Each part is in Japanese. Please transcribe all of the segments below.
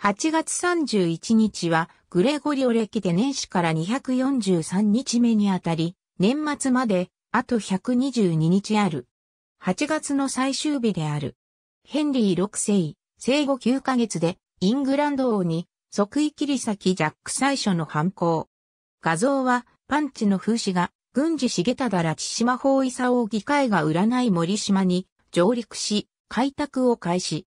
8月31日はグレゴリオ歴で年始から243日目にあたり、年末まであと122日ある。8月の最終日である。ヘンリー6世、生後9ヶ月でイングランド王に即位切り裂きジャック最初の犯行。画像はパンチの風刺が軍事重忠ら千島法伊佐を議会が占い森島に上陸し開拓を開始。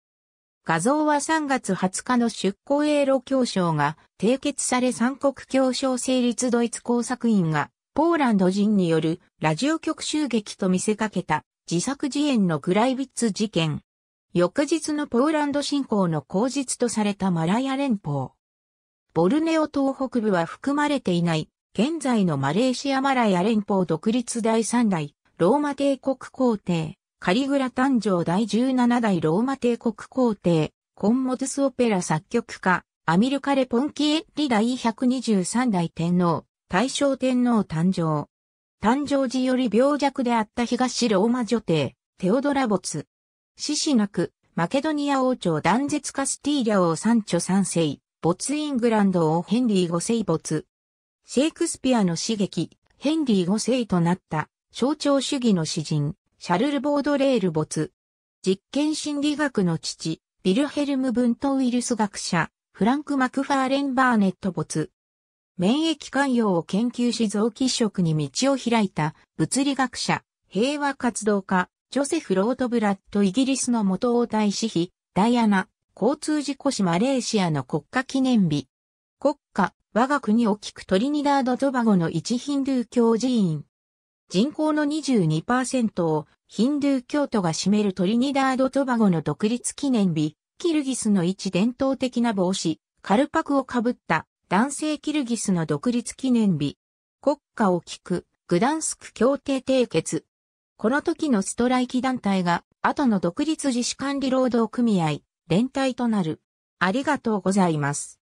画像は3月20日の出港英露協商が締結され三国協商成立ドイツ工作員がポーランド人によるラジオ局襲撃と見せかけた自作自演のクライビッツ事件。翌日のポーランド侵攻の口実とされたマラヤ連邦。ボルネオ東北部は含まれていない現在のマレーシアマラヤ連邦独立第3代ローマ帝国皇帝カリグラ誕生第17代ローマ帝国皇帝、コンモドスオペラ作曲家、アミルカレ・ポンキエッリ第123代天皇、大正天皇誕生。誕生時より病弱であった東ローマ女帝、テオドラボツ。死死なく、マケドニア王朝断絶カスティーリャ王三著三世、ボツイングランド王ヘンリー五世ボツ。シェイクスピアの刺激、ヘンリー五世となった、象徴主義の詩人。シャルル・ボードレール没。実験心理学の父、ビルヘルム・ブントウイルス学者、フランク・マクファーレン・バーネット没。免疫寛容を研究し臓器移植に道を開いた物理学者、平和活動家、ジョセフ・ロートブラッドイギリスの元王太子妃、ダイアナ、交通事故死マレーシアの国家記念日。国家、我が国を聞くトリニダード・トバゴの一ヒンドゥー教寺院。人口の22%をヒンドゥー教徒が占めるトリニダード・トバゴの独立記念日、キルギスの一伝統的な帽子、カルパクをかぶった男性キルギスの独立記念日、国家を聞くグダンスク協定締結。この時のストライキ団体が後の独立自主管理労働組合、連帯となる。ありがとうございます。